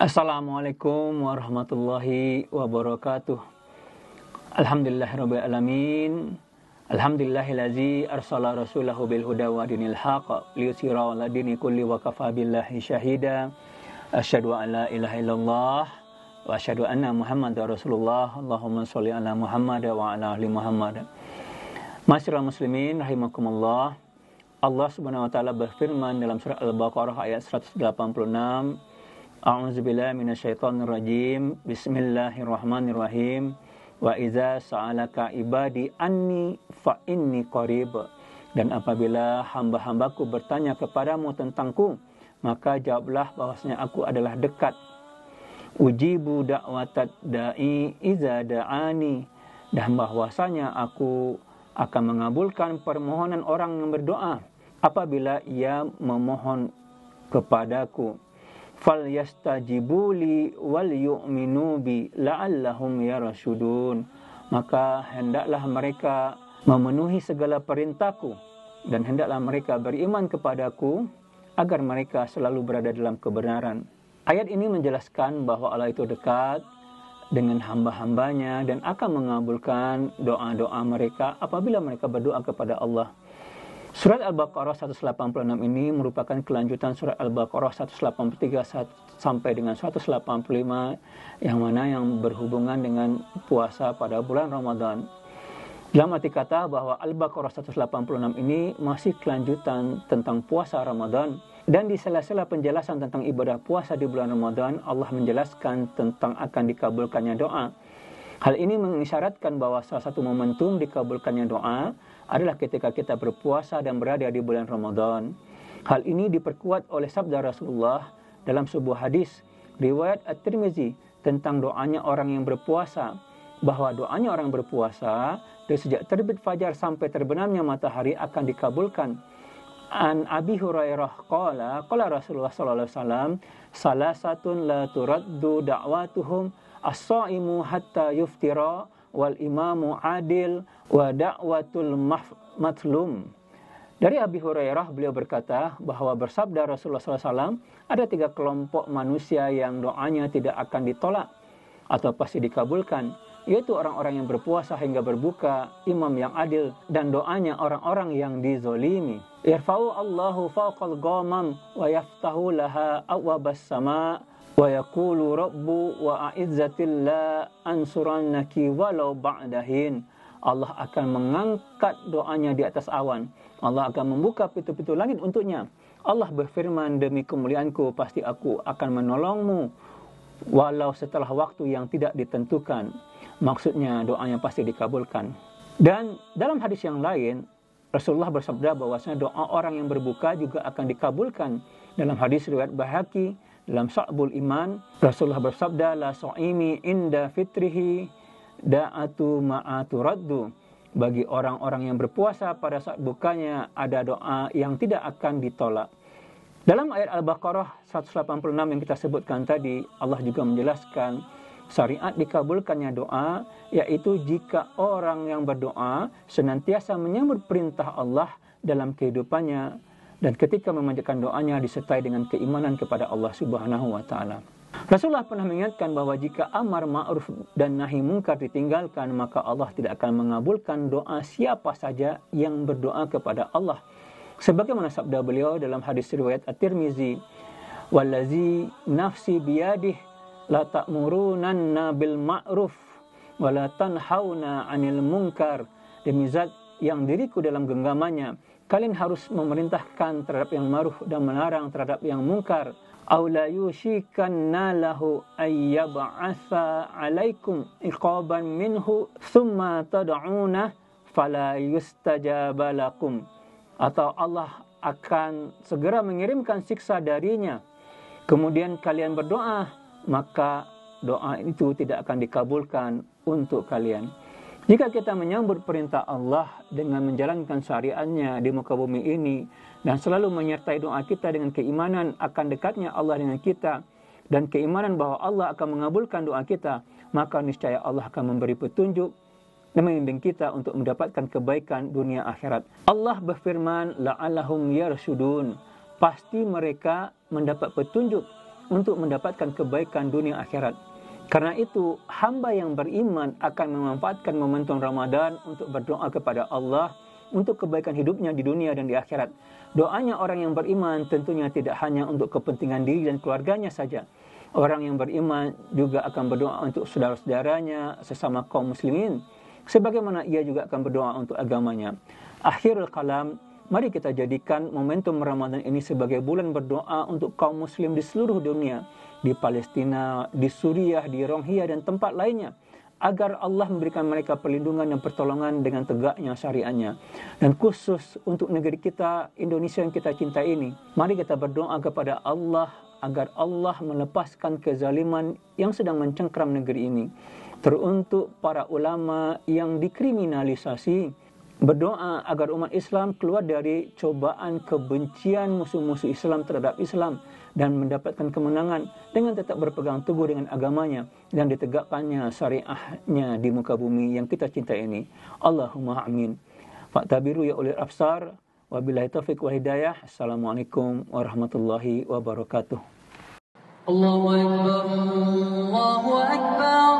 Assalamualaikum warahmatullahi wabarakatuh. Alhamdulillahirabbil alamin. Alhamdulillahillazi arsala rasulahu bil huda wa dinil haq liyusira ala ladini kulli wa kafa billahi syahida. Asyhadu an la ilaha illallah wa asyhadu anna Muhammadar Rasulullah. Allahumma sholli ala Muhammad wa ala ali Muhammad. Masyarul muslimin rahimakumullah. Allah Subhanahu wa taala berfirman dalam surah Al-Baqarah ayat 186 A'udzubillahi minasyaitonirrajim. Bismillahirrahmanirrahim. Wa idza sa'alaka ibadi anni fa inni qarib. Dan apabila hamba-hambaku bertanya kepadamu tentangku, maka jawablah bahwasanya aku adalah dekat. Ujibu watad da'i iza da'ani. Dan bahwasanya aku akan mengabulkan permohonan orang yang berdoa apabila ia memohon kepadaku fal wal yu'minu bi la'allahum yarasudun maka hendaklah mereka memenuhi segala perintahku dan hendaklah mereka beriman kepadaku agar mereka selalu berada dalam kebenaran ayat ini menjelaskan bahwa Allah itu dekat dengan hamba-hambanya dan akan mengabulkan doa-doa mereka apabila mereka berdoa kepada Allah Surat Al-Baqarah 186 ini merupakan kelanjutan surat Al-Baqarah 183 sampai dengan 185 yang mana yang berhubungan dengan puasa pada bulan Ramadan. Dalam arti kata bahwa Al-Baqarah 186 ini masih kelanjutan tentang puasa Ramadan dan di sela-sela penjelasan tentang ibadah puasa di bulan Ramadan Allah menjelaskan tentang akan dikabulkannya doa Hal ini mengisyaratkan bahwa salah satu momentum dikabulkannya doa adalah ketika kita berpuasa dan berada di bulan Ramadan. Hal ini diperkuat oleh sabda Rasulullah dalam sebuah hadis riwayat At-Tirmizi tentang doanya orang yang berpuasa bahwa doanya orang yang berpuasa dari sejak terbit fajar sampai terbenamnya matahari akan dikabulkan an Abi Hurairah qala qala Rasulullah sallallahu alaihi wasallam salah satun la turaddu da'watuhum as-saimu hatta yuftira wal imamu adil wa da'watul matlum. Dari Abi Hurairah beliau berkata bahwa bersabda Rasulullah SAW ada tiga kelompok manusia yang doanya tidak akan ditolak atau pasti dikabulkan yaitu orang-orang yang berpuasa hingga berbuka, imam yang adil, dan doanya orang-orang yang dizolimi. Irfa'u Allahu fauqal ghamam wa yaftahu laha awabas sama' wa yaqulu rabbu wa a'izzatillahi ansurannaki walau ba'dahin Allah akan mengangkat doanya di atas awan Allah akan membuka pintu-pintu langit untuknya Allah berfirman demi kemuliaanku pasti aku akan menolongmu walau setelah waktu yang tidak ditentukan maksudnya doanya pasti dikabulkan dan dalam hadis yang lain Rasulullah bersabda bahwasanya doa orang yang berbuka juga akan dikabulkan dalam hadis riwayat Bahaki dalam Sya'bul Iman Rasulullah bersabda la su'imi inda fitrihi da'atu ma'atu raddu bagi orang-orang yang berpuasa pada saat bukanya ada doa yang tidak akan ditolak. Dalam ayat Al-Baqarah 186 yang kita sebutkan tadi, Allah juga menjelaskan syariat dikabulkannya doa yaitu jika orang yang berdoa senantiasa menyambut perintah Allah dalam kehidupannya dan ketika memanjatkan doanya disertai dengan keimanan kepada Allah Subhanahu wa taala. Rasulullah pernah mengingatkan bahwa jika amar ma'ruf dan nahi mungkar ditinggalkan maka Allah tidak akan mengabulkan doa siapa saja yang berdoa kepada Allah. Sebagaimana sabda beliau dalam hadis riwayat At-Tirmizi, "Wallazi nafsi biyadih la ta'murunanna bil ma'ruf wa la tanhauna 'anil munkar." Demi zat yang diriku dalam genggamannya, kalian harus memerintahkan terhadap yang maruf dan melarang terhadap yang mungkar aw la yushikanna lahu 'alaikum iqaban minhu thumma tad'una fala yustajab atau Allah akan segera mengirimkan siksa darinya kemudian kalian berdoa maka doa itu tidak akan dikabulkan untuk kalian jika kita menyambut perintah Allah dengan menjalankan syariatnya di muka bumi ini dan selalu menyertai doa kita dengan keimanan akan dekatnya Allah dengan kita dan keimanan bahwa Allah akan mengabulkan doa kita, maka niscaya Allah akan memberi petunjuk dan membimbing kita untuk mendapatkan kebaikan dunia akhirat. Allah berfirman, yar sudun Pasti mereka mendapat petunjuk untuk mendapatkan kebaikan dunia akhirat. Karena itu, hamba yang beriman akan memanfaatkan momentum Ramadan untuk berdoa kepada Allah untuk kebaikan hidupnya di dunia dan di akhirat. Doanya orang yang beriman tentunya tidak hanya untuk kepentingan diri dan keluarganya saja. Orang yang beriman juga akan berdoa untuk saudara-saudaranya, sesama kaum muslimin. Sebagaimana ia juga akan berdoa untuk agamanya. Akhirul kalam, Mari kita jadikan momentum Ramadan ini sebagai bulan berdoa untuk kaum muslim di seluruh dunia, di Palestina, di Suriah, di Rohingya dan tempat lainnya agar Allah memberikan mereka perlindungan dan pertolongan dengan tegaknya syariatnya. Dan khusus untuk negeri kita, Indonesia yang kita cinta ini, mari kita berdoa kepada Allah agar Allah melepaskan kezaliman yang sedang mencengkram negeri ini. Teruntuk para ulama yang dikriminalisasi, berdoa agar umat Islam keluar dari cobaan kebencian musuh-musuh Islam terhadap Islam dan mendapatkan kemenangan dengan tetap berpegang teguh dengan agamanya dan ditegakkannya syariahnya di muka bumi yang kita cinta ini. Allahumma amin. Fatabiru ya ulil absar. Wabillahi taufiq wa hidayah. Assalamualaikum warahmatullahi wabarakatuh. Allahu Akbar, Allahu Akbar.